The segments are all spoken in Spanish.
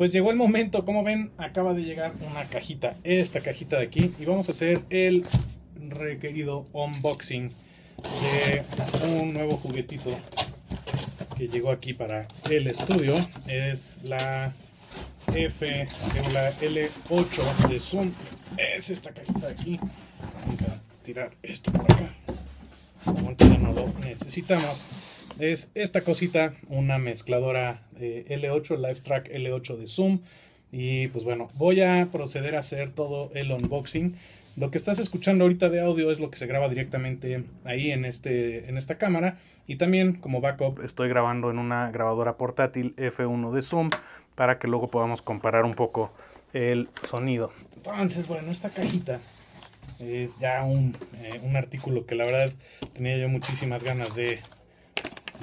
pues llegó el momento, como ven, acaba de llegar una cajita, esta cajita de aquí, y vamos a hacer el requerido unboxing de un nuevo juguetito que llegó aquí para el estudio. Es la F, la L8 de Zoom. Es esta cajita de aquí. Vamos a tirar esto por acá. Como no lo necesitamos es esta cosita, una mezcladora L8, Live Track L8 de Zoom. Y pues bueno, voy a proceder a hacer todo el unboxing. Lo que estás escuchando ahorita de audio es lo que se graba directamente ahí en, este, en esta cámara. Y también como backup estoy grabando en una grabadora portátil F1 de Zoom para que luego podamos comparar un poco el sonido. Entonces, bueno, esta cajita es ya un eh, artículo que la verdad tenía yo muchísimas ganas de,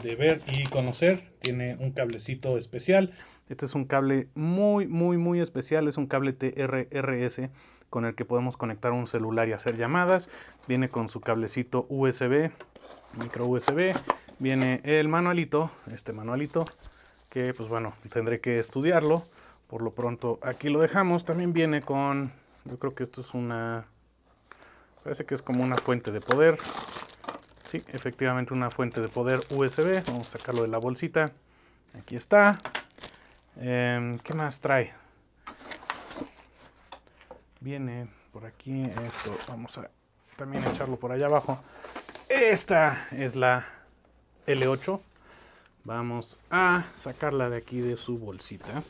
de ver y conocer. Tiene un cablecito especial. Este es un cable muy, muy, muy especial. Es un cable TRRS con el que podemos conectar un celular y hacer llamadas. Viene con su cablecito USB, micro USB. Viene el manualito, este manualito, que pues bueno, tendré que estudiarlo. Por lo pronto aquí lo dejamos. También viene con, yo creo que esto es una, parece que es como una fuente de poder. Sí, efectivamente una fuente de poder USB. Vamos a sacarlo de la bolsita. Aquí está. Em, ¿Qué más trae? Viene por aquí esto. Vamos a también echarlo por allá abajo. Esta es la L8. Vamos a sacarla de aquí de su bolsita.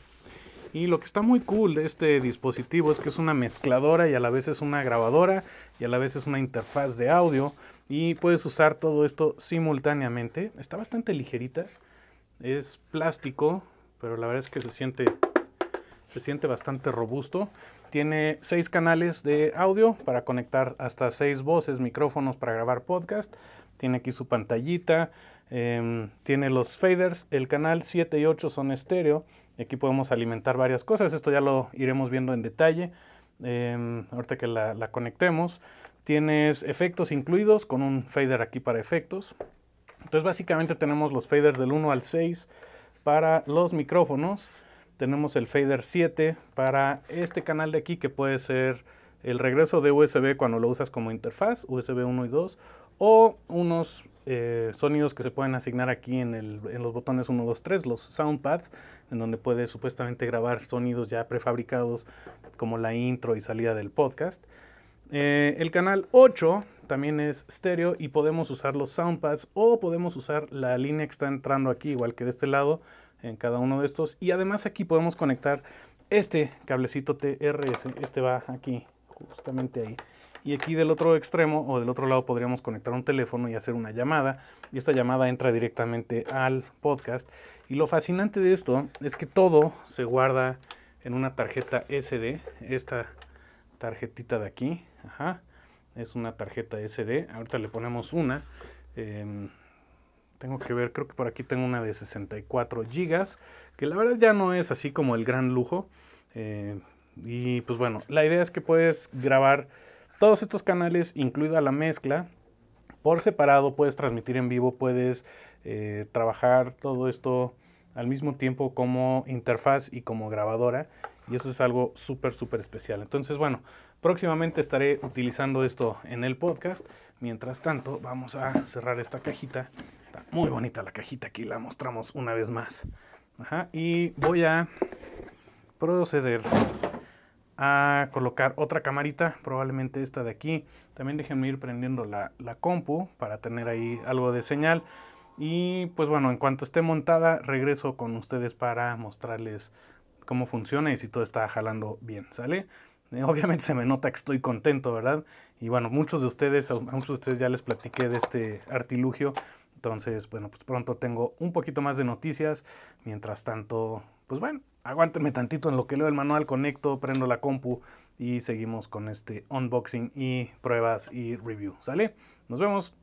Y lo que está muy cool de este dispositivo es que es una mezcladora y a la vez es una grabadora y a la vez es una interfaz de audio. Y puedes usar todo esto simultáneamente. Está bastante ligerita. Es plástico, pero la verdad es que se siente, se siente bastante robusto. Tiene seis canales de audio para conectar hasta seis voces, micrófonos para grabar podcast. Tiene aquí su pantallita. Em, tiene los faders. El canal 7 y 8 son estéreo aquí podemos alimentar varias cosas. Esto ya lo iremos viendo en detalle. Em, ahorita que la, la, conectemos. Tienes efectos incluidos con un fader aquí para efectos. Entonces básicamente tenemos los faders del 1 al 6 para los micrófonos. Tenemos el fader 7 para este canal de aquí que puede ser el regreso de USB cuando lo usas como interfaz, USB 1 y 2, o unos eh, sonidos que se pueden asignar aquí en, los botones 1, 2, 3, los soundpads, en donde puede supuestamente grabar sonidos ya prefabricados como la intro y salida del podcast. Eh, el canal 8 también es estéreo y podemos usar los soundpads o podemos usar la línea que está entrando aquí, igual que de este lado, en cada uno de estos. Y además aquí podemos conectar este cablecito TRS, este va aquí justamente ahí. Y aquí del otro extremo o del otro lado podríamos conectar un teléfono y hacer una llamada. Y esta llamada entra directamente al podcast. Y lo fascinante de esto es que todo se guarda en una tarjeta SD. Esta tarjetita de aquí. Ajá. Es una tarjeta SD. Ahorita le ponemos una. Em, tengo que ver, creo que por aquí tengo una de 64 GB. Que la verdad ya no es así como el gran lujo. Eh, y pues bueno, la idea es que puedes grabar todos estos canales, incluida la mezcla, por separado, puedes transmitir en vivo, puedes eh, trabajar todo esto al mismo tiempo como interfaz y como grabadora. Y eso es algo súper, súper especial. Entonces, bueno, próximamente estaré utilizando esto en el podcast. Mientras tanto, vamos a cerrar esta cajita. Está muy bonita la cajita, aquí la mostramos una vez más. y voy a proceder a colocar otra camarita, probablemente esta de aquí. También déjenme ir prendiendo la, compu para tener ahí algo de señal. Y pues bueno, en cuanto esté montada, regreso con ustedes para mostrarles cómo funciona y si todo está jalando bien, ¿sale? Eh, obviamente se me nota que estoy contento, ¿verdad? Y bueno, muchos de ustedes, a muchos de ustedes ya les platiqué de este artilugio. Entonces, bueno, pues pronto tengo un poquito más de noticias. Mientras tanto, pues bueno, aguántame tantito en lo que leo el manual, conecto, prendo la compu y seguimos con este unboxing y pruebas y review. ¿Sale? Nos vemos.